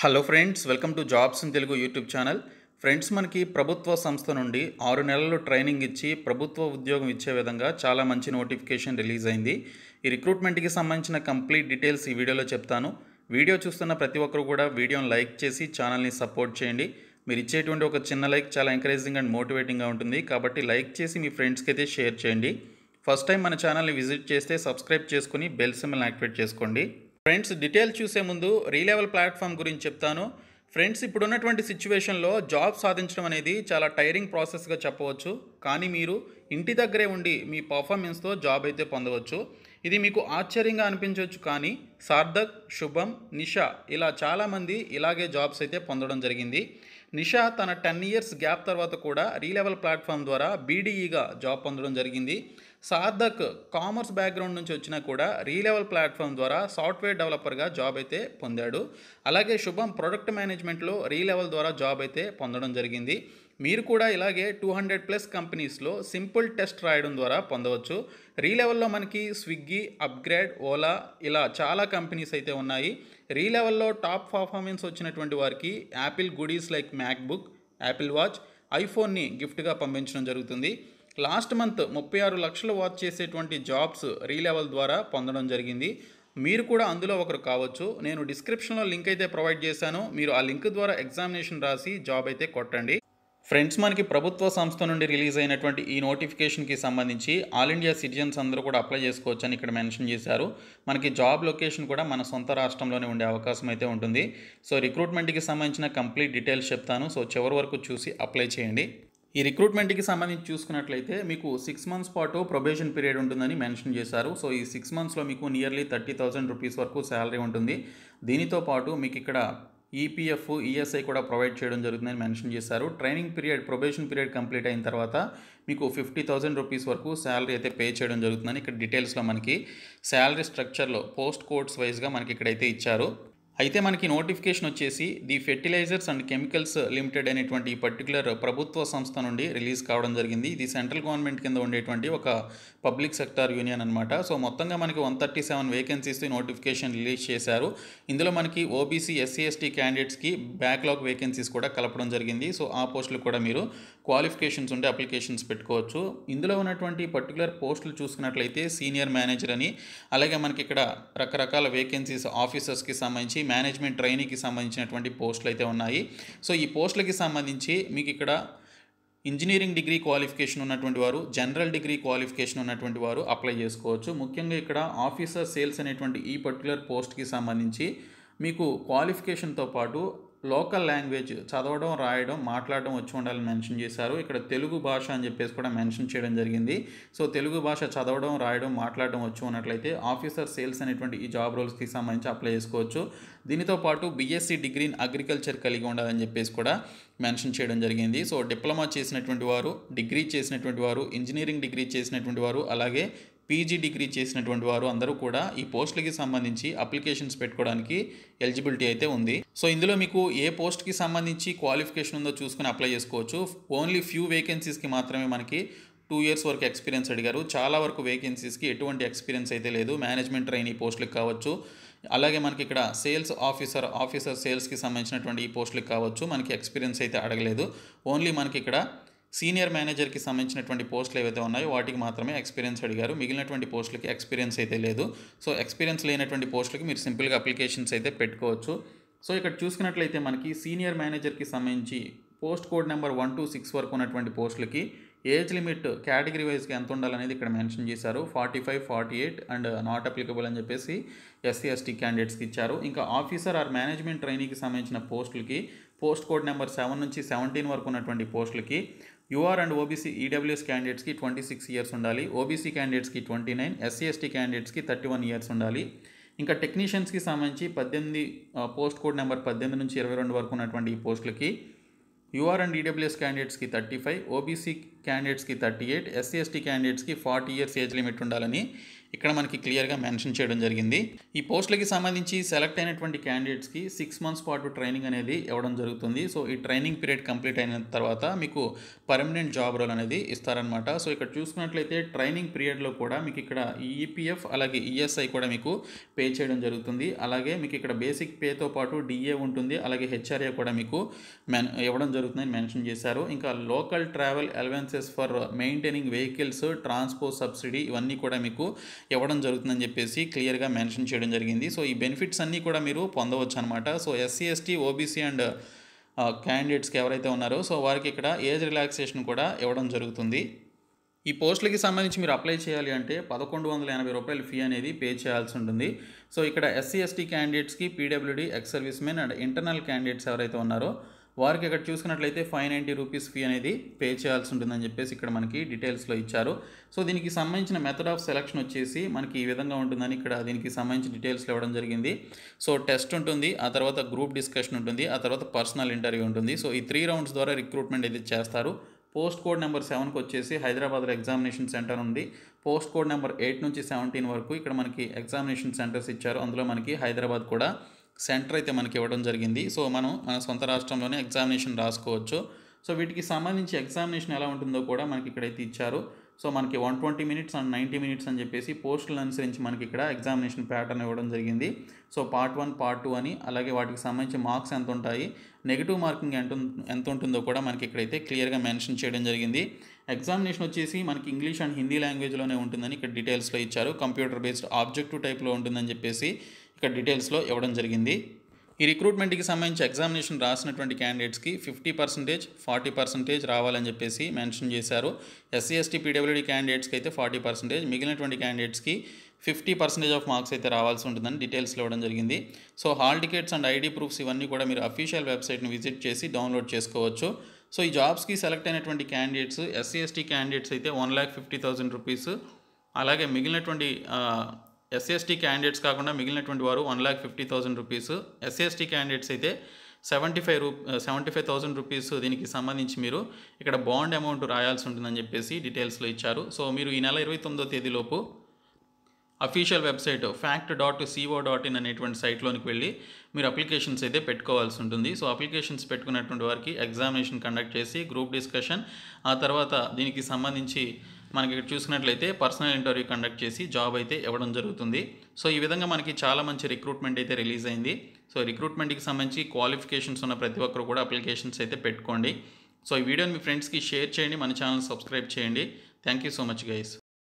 hello friends welcome to jobs in Telugu YouTube channel friends మనకి ప్రభుత్వ సంస్థ నుండి ఆరు నెలలు ట్రైనింగ్ ఇచ్చి ప్రభుత్వ ఉద్యోగం ఇచ్చే విధంగా చాలా మంచి నోటిఫికేషన్ రిలీజ్ అయింది ఈ రిక్రూట్మెంట్కి సంబంధించిన కంప్లీట్ డీటెయిల్స్ ఈ వీడియోలో చెప్తాను వీడియో చూస్తున్న ప్రతి ఒక్కరు కూడా వీడియోని లైక్ చేసి ఛానల్ని సపోర్ట్ చేయండి మీరు ఇచ్చేటువంటి ఒక చిన్న లైక్ చాలా ఎంకరేజింగ్ అండ్ మోటివేటింగ్గా ఉంటుంది కాబట్టి లైక్ చేసి మీ ఫ్రెండ్స్కి అయితే షేర్ చేయండి ఫస్ట్ టైం మన ఛానల్ని విజిట్ చేస్తే సబ్స్క్రైబ్ చేసుకుని బెల్ సిమ్మల్ని యాక్టివేట్ చేసుకోండి ఫ్రెండ్స్ డీటెయిల్ చూసే ముందు రీలెవల్ ప్లాట్ఫామ్ గురించి చెప్తాను ఫ్రెండ్స్ ఇప్పుడున్నటువంటి సిచ్యువేషన్లో జాబ్ సాధించడం అనేది చాలా టైరింగ్ ప్రాసెస్గా చెప్పవచ్చు కానీ మీరు ఇంటి దగ్గరే ఉండి మీ పర్ఫార్మెన్స్తో జాబ్ అయితే పొందవచ్చు ఇది మీకు ఆశ్చర్యంగా అనిపించవచ్చు కానీ సార్థక్ శుభం నిషా ఇలా చాలామంది ఇలాగే జాబ్స్ అయితే పొందడం జరిగింది నిషా తన టెన్ ఇయర్స్ గ్యాప్ తర్వాత కూడా రీలెవెల్ ప్లాట్ఫామ్ ద్వారా బీడీఈగా జాబ్ పొందడం జరిగింది సార్థక్ కామర్స్ బ్యాక్గ్రౌండ్ నుంచి వచ్చినా కూడా రీలెవల్ ప్లాట్ఫామ్ ద్వారా సాఫ్ట్వేర్ డెవలపర్గా జాబ్ అయితే పొందాడు అలాగే శుభం ప్రొడక్ట్ మేనేజ్మెంట్లో రీలెవల్ ద్వారా జాబ్ అయితే పొందడం జరిగింది మీరు కూడా ఇలాగే టూ హండ్రెడ్ ప్లస్ కంపెనీస్లో సింపుల్ టెస్ట్ రాయడం ద్వారా పొందవచ్చు రీలెవెల్లో మనకి స్విగ్గీ అప్గ్రేడ్ ఓలా ఇలా చాలా కంపెనీస్ అయితే ఉన్నాయి రీలెవెల్లో టాప్ పర్ఫార్మెన్స్ వచ్చినటువంటి వారికి Apple goodies like MacBook Apple Watch ఐఫోన్ని గిఫ్ట్గా పంపించడం జరుగుతుంది లాస్ట్ మంత్ ముప్పై ఆరు లక్షలు వాచ్ చేసేటువంటి జాబ్స్ రీలెవల్ ద్వారా పొందడం జరిగింది మీరు కూడా అందులో ఒకరు కావచ్చు నేను డిస్క్రిప్షన్లో లింక్ అయితే ప్రొవైడ్ చేశాను మీరు ఆ లింక్ ద్వారా ఎగ్జామినేషన్ రాసి జాబ్ అయితే కొట్టండి ఫ్రెండ్స్ మనకి ప్రభుత్వ సంస్థ నుండి రిలీజ్ అయినటువంటి ఈ నోటిఫికేషన్కి సంబంధించి ఆల్ ఇండియా సిటిజన్స్ అందరూ కూడా అప్లై చేసుకోవచ్చు అని ఇక్కడ మెన్షన్ చేశారు మనకి జాబ్ లొకేషన్ కూడా మన సొంత రాష్ట్రంలోనే ఉండే అవకాశం అయితే ఉంటుంది సో రిక్రూట్మెంట్కి సంబంధించిన కంప్లీట్ డీటెయిల్స్ చెప్తాను సో చివరి వరకు చూసి అప్లై చేయండి ఈ రిక్రూట్మెంట్కి సంబంధించి చూసుకున్నట్లయితే మీకు సిక్స్ మంత్స్ పాటు ప్రొబేషన్ పీరియడ్ ఉంటుందని మెన్షన్ చేశారు సో ఈ సిక్స్ మంత్స్లో మీకు నియర్లీ థర్టీ థౌసండ్ రూపీస్ వరకు శాలరీ ఉంటుంది దీనితో పాటు మీకు ఇక్కడ ఈపీఎఫ్ e ఈఎస్ఐ e కూడా ప్రొవైడ్ చేయడం జరుగుతుందని మెన్షన్ చేశారు training period probation period complete అయిన తర్వాత మీకు ఫిఫ్టీ థౌసండ్ రూపీస్ వరకు శాలరీ అయితే పే చేయడం జరుగుతుందని ఇక్కడ డీటెయిల్స్లో మనకి శాలరీ స్ట్రక్చర్లో పోస్ట్ కోడ్స్ వైజ్గా మనకి ఇక్కడైతే ఇచ్చారు అయితే మనకి నోటిఫికేషన్ వచ్చేసి the fertilizers and chemicals limited అనేటువంటి పర్టికులర్ ప్రభుత్వ సంస్థ నుండి రిలీజ్ కావడం జరిగింది ఇది సెంట్రల్ గవర్నమెంట్ కింద ఉండేటువంటి ఒక పబ్లిక్ సెక్టార్ యూనియన్ అనమాట సో మొత్తంగా మనకి one thirty seven vacancies notification release చేశారు ఇందులో మనకి ఓబీసీ ఎస్సీ ఎస్టీ క్యాండిడేట్స్కి బ్యాక్లాగ్ వేకెన్సీస్ కూడా కలపడం జరిగింది సో ఆ పోస్టులు కూడా మీరు క్వాలిఫికేషన్స్ ఉండే అప్లికేషన్స్ పెట్టుకోవచ్చు ఇందులో ఉన్నటువంటి పర్టికులర్ పోస్టులు చూసుకున్నట్లయితే సీనియర్ మేనేజర్ అని అలాగే మనకి ఇక్కడ రకరకాల వేకెన్సీస్ ఆఫీసర్స్కి సంబంధించి మేనేజ్మెంట్ ట్రైనీకి సంబంధించినటువంటి పోస్టులు అయితే ఉన్నాయి సో ఈ పోస్టులకి సంబంధించి మీకు ఇక్కడ ఇంజనీరింగ్ డిగ్రీ క్వాలిఫికేషన్ ఉన్నటువంటి వారు జనరల్ డిగ్రీ క్వాలిఫికేషన్ ఉన్నటువంటి వారు అప్లై చేసుకోవచ్చు ముఖ్యంగా ఇక్కడ ఆఫీసర్ సేల్స్ అనేటువంటి ఈ పర్టికులర్ పోస్ట్కి సంబంధించి మీకు క్వాలిఫికేషన్తో పాటు లోకల్ లాంగ్వేజ్ చదవడం రాయడం మాట్లాడడం వచ్చి ఉండాలని మెన్షన్ చేశారు ఇక్కడ తెలుగు భాష అని చెప్పేసి కూడా మెన్షన్ చేయడం జరిగింది సో తెలుగు భాష చదవడం రాయడం మాట్లాడడం వచ్చి ఉన్నట్లయితే ఆఫీసర్ సేల్స్ అనేటువంటి ఈ జాబ్ రోల్స్కి సంబంధించి అప్లై చేసుకోవచ్చు దీనితో పాటు బీఎస్సీ డిగ్రీ ఇన్ అగ్రికల్చర్ కలిగి ఉండాలని చెప్పేసి కూడా మెన్షన్ చేయడం జరిగింది సో డిప్లొమా చేసినటువంటి వారు డిగ్రీ చేసినటువంటి వారు ఇంజనీరింగ్ డిగ్రీ చేసినటువంటి వారు అలాగే పీజీ డిగ్రీ చేసినటువంటి వారు అందరూ కూడా ఈ పోస్టులకి సంబంధించి అప్లికేషన్స్ పెట్టుకోవడానికి ఎలిజిబిలిటీ అయితే ఉంది సో ఇందులో మీకు ఏ పోస్ట్కి సంబంధించి క్వాలిఫికేషన్ ఉందో చూసుకుని అప్లై చేసుకోవచ్చు ఓన్లీ ఫ్యూ వేకెన్సీస్కి మాత్రమే మనకి టూ ఇయర్స్ వరకు ఎక్స్పీరియన్స్ అడిగారు చాలా వరకు వేకెన్సీస్కి ఎటువంటి ఎక్స్పీరియన్స్ అయితే లేదు మేనేజ్మెంట్ ట్రైనింగ్ పోస్టులకు కావచ్చు అలాగే మనకి ఇక్కడ సేల్స్ ఆఫీసర్ ఆఫీసర్ సేల్స్కి సంబంధించినటువంటి ఈ పోస్టులకు కావచ్చు మనకి ఎక్స్పీరియన్స్ అయితే అడగలేదు ఓన్లీ మనకి ఇక్కడ సీనియర్ మేనేజర్కి సంబంధించినటువంటి పోస్టులు ఏవైతే ఉన్నాయో వాటికి మాత్రమే ఎక్స్పీరియన్స్ అడిగారు మిగిలినటువంటి పోస్టులకి ఎక్స్పీరియన్స్ అయితే లేదు సో ఎక్స్పీరియన్స్ లేనటువంటి పోస్టులకి మీరు సింపుల్గా అప్లికేషన్స్ అయితే పెట్టుకోవచ్చు సో ఇక్కడ చూసుకున్నట్లయితే మనకి సీనియర్ మేనేజర్కి సంబంధించి post code number one two six వరకు ఉన్నటువంటి పోస్టులకి ఏజ్ లిమిట్ కేటగిరీ వైజ్గా ఎంత ఉండాలనేది ఇక్కడ మెన్షన్ చేశారు forty five forty eight and not applicable అని చెప్పేసి ఎస్సీ ఎస్టీ క్యాండిడేట్స్కి ఇచ్చారు ఇంకా ఆఫీసర్ ఆర్ మేనేజ్మెంట్ ట్రైనీకి సంబంధించిన పోస్టులకి పోస్ట్ కోడ్ నెంబర్ సెవెన్ నుంచి సెవెంటీన్ వరకు ఉన్నటువంటి పోస్టులకి యూఆర్ అండ్ ఓబీసీ ఈడబ్ల్యూఎస్ క్యాండిడేట్స్కి ట్వంటీ సిక్స్ ఇయర్స్ ఉండాలి ఓబీసీ క్యాండిడేట్స్కి ట్వంటీ నైన్ ఎస్సీ ఎస్టీ క్యాండిడేట్స్కి థర్టీ వన్ ఇయర్స్ ఉండాలి ఇంకా టెక్నీషియన్స్కి సంబంధించి పద్దెనిమిది పోస్ట్ కోడ్ నెంబర్ పద్దెనిమిది నుంచి ఇరవై రెండు వరకు ఉన్నటువంటి ఈ పోస్టులకి యూఆర్ అండ్ ఈడబ్ల్యూఎస్ క్యాండిడేట్స్కి థర్టీ ఫైవ్ ఓబీసీ క్యాండిడేట్స్కి థర్టీ ఎయిట్ ఎస్సీ ఎస్టీ క్యాండిడేట్స్కి ఫార్టీ ఇయర్స్ ఏజ్ లిమిట్ ఉండాలని ఇక్కడ మనకి క్లియర్గా మెన్షన్ చేయడం జరిగింది ఈ పోస్టులకి సంబంధించి సెలెక్ట్ అయినటువంటి క్యాండిడేట్స్కి సిక్స్ మంత్స్ పాటు ట్రైనింగ్ అనేది ఇవ్వడం జరుగుతుంది సో ఈ ట్రైనింగ్ పీరియడ్ కంప్లీట్ అయిన తర్వాత మీకు పర్మనెంట్ జాబ్ రోల్ అనేది ఇస్తారనమాట సో ఇక్కడ చూసుకున్నట్లయితే ట్రైనింగ్ పీరియడ్లో కూడా మీకు ఇక్కడ ఈపీఎఫ్ e అలాగే ఈఎస్ఐ e కూడా మీకు పే చేయడం జరుగుతుంది అలాగే మీకు ఇక్కడ బేసిక్ పేతో పాటు డిఏ ఉంటుంది అలాగే హెచ్ఆర్ఏ కూడా మీకు మెన్ ఇవ్వడం జరుగుతుందని మెన్షన్ చేశారు ఇంకా లోకల్ ట్రావెల్ ఎలవెన్ allowances for maintaining vehicles transport subsidy ఇవన్నీ కూడా మీకు ఇవ్వడం జరుగుతుందని చెప్పేసి క్లియర్గా మెన్షన్ చేయడం జరిగింది సో ఈ బెనిఫిట్స్ అన్నీ కూడా మీరు పొందవచ్చు అనమాట so SC ST OBC and క్యాండిడేట్స్కి ఎవరైతే ఉన్నారో సో వారికి ఇక్కడ ఏజ్ రిలాక్సేషన్ కూడా ఇవ్వడం జరుగుతుంది ఈ పోస్టులకి సంబంధించి మీరు అప్లై చేయాలి అంటే పదకొండు వందల ఎనభై రూపాయల ఫీ అనేది పే చేయాల్సి ఉంటుంది సో ఇక్కడ ఎస్సీ ఎస్టీ క్యాండిడేట్స్కి PWD ex service men and internal candidates ఎవరైతే ఉన్నారో వారికి ఇక్కడ చూసుకున్నట్లయితే ఫైవ్ నైంటీ రూపీస్ ఫీ అనేది పే చేయాల్సి ఉంటుందని చెప్పేసి ఇక్కడ మనకి డీటెయిల్స్లో ఇచ్చారు సో దీనికి సంబంధించిన మెథడ్ ఆఫ్ సెలక్షన్ వచ్చేసి మనకి ఈ విధంగా ఉంటుందని ఇక్కడ దీనికి సంబంధించిన డీటెయిల్స్లో ఇవ్వడం జరిగింది సో టెస్ట్ ఉంటుంది ఆ తర్వాత గ్రూప్ డిస్కషన్ ఉంటుంది ఆ తర్వాత పర్సనల్ ఇంటర్వ్యూ ఉంటుంది సో ఈ త్రీ రౌండ్స్ ద్వారా రిక్రూట్మెంట్ అయితే చేస్తారు పోస్ట్ కోడ్ నెంబర్ సెవెన్కి వచ్చేసి హైదరాబాద్లో ఎగ్జామినేషన్ సెంటర్ ఉంది పోస్ట్ కోడ్ నెంబర్ ఎయిట్ నుంచి సెవెంటీన్ వరకు ఇక్కడ మనకి ఎగ్జామినేషన్ సెంటర్స్ ఇచ్చారు అందులో మనకి హైదరాబాద్ కూడా సెంటర్ అయితే మనకి ఇవ్వడం జరిగింది సో మనం మన సొంత రాష్ట్రంలోనే ఎగ్జామినేషన్ రాసుకోవచ్చు సో వీటికి సంబంధించి ఎగ్జామినేషన్ ఎలా ఉంటుందో కూడా మనకి ఇక్కడైతే ఇచ్చారు సో మనకి one twenty minutes and ninety minutes అని చెప్పేసి పోస్టులను అనుసరించి మనకి ఇక్కడ ఎగ్జామినేషన్ ప్యాటర్న్ ఇవ్వడం జరిగింది so part one part two అని అలాగే వాటికి సంబంధించి మార్క్స్ ఎంత ఉంటాయి నెగిటివ్ మార్కింగ్ ఎంత ఎంత ఉంటుందో కూడా మనకి ఇక్కడైతే క్లియర్గా మెన్షన్ చేయడం జరిగింది ఎగ్జామినేషన్ వచ్చేసి మనకి ఇంగ్లీష్ అండ్ హిందీ లాంగ్వేజ్లోనే ఉంటుందని ఇక్కడ డీటెయిల్స్లో ఇచ్చారు కంప్యూటర్ బేస్డ్ ఆబ్జెక్టివ్ టైప్లో ఉంటుందని చెప్పేసి ఇక్కడ డీటెయిల్స్లో ఇవ్వడం జరిగింది ఈ రిక్రూట్మెంట్కి సంబంధించి ఎగ్జామినేషన్ రాసినటువంటి క్యాండిడేట్స్కి ఫిఫ్టీ పర్సెంటేజ్ ఫార్టీ పర్సెంటేజ్ రావాలని చెప్పేసి మెన్షన్ చేశారు ఎస్సీ ఎస్టీ పీడబ్ల్యూడీ క్యాండిడేట్స్కి అయితే ఫార్టీ పర్సెంటేజ్ మిగిలినటువంటి క్యాండిడేట్స్కి ఫిఫ్టీ పర్సెంటేజ్ ఆఫ్ మార్క్స్ అయితే రావాల్సి ఉంటుందని డీటెయిల్స్లో ఇవ్వడం జరిగింది so hall tickets and ID proofs ఇవన్నీ కూడా మీరు అఫీషియల్ వెబ్సైట్ని విజిట్ చేసి డౌన్లోడ్ చేసుకోవచ్చు సో ఈ జాబ్స్కి సెలెక్ట్ అయినటువంటి క్యాండిడేట్స్ ఎస్సీ ఎస్టీ క్యాండిడేట్స్ అయితే one lakh fifty thousand rupees అలాగే మిగిలినటువంటి ఎస్సీ ఎస్టీ క్యాండిడేట్స్ కాకుండా మిగిలినటువంటి వారు one lakh fifty thousand rupees SC ST candidates అయితే సెవెంటీ ఫైవ్ రూ సెవెంటీ ఫైవ్ థౌసండ్ రూపీస్ దీనికి సంబంధించి మీరు ఇక్కడ బాండ్ అమౌంట్ రాయాల్సి ఉంటుందని చెప్పేసి డీటెయిల్స్లో ఇచ్చారు సో మీరు ఈ నెల ఇరవై తొమ్మిదో తేదీలోపు official website FACT dot C O dot అనేటువంటి సైట్లోనికి వెళ్ళి మీరు అప్లికేషన్స్ అయితే పెట్టుకోవాల్సి ఉంటుంది సో అప్లికేషన్స్ పెట్టుకున్నటువంటి వారికి ఎగ్జామినేషన్ కండక్ట్ చేసి గ్రూప్ డిస్కషన్ ఆ తర్వాత దీనికి సంబంధించి మనకి ఇక్కడ చూసినట్లయితే పర్సనల్ ఇంటర్వ్యూ కండక్ట్ చేసి జాబ్ అయితే ఇవ్వడం జరుగుతుంది సో ఈ విధంగా మనకి చాలా మంచి రిక్రూట్మెంట్ అయితే రిలీజ్ అయింది సో రిక్రూట్మెంట్కి సంబంధించి క్వాలిఫికేషన్స్ ఉన్న ప్రతి ఒక్కరు కూడా అప్లికేషన్స్ అయితే పెట్టుకోండి సో ఈ వీడియోని మీ ఫ్రెండ్స్కి షేర్ చేయండి మన ఛానల్ సబ్స్క్రైబ్ చేయండి thank you so much guys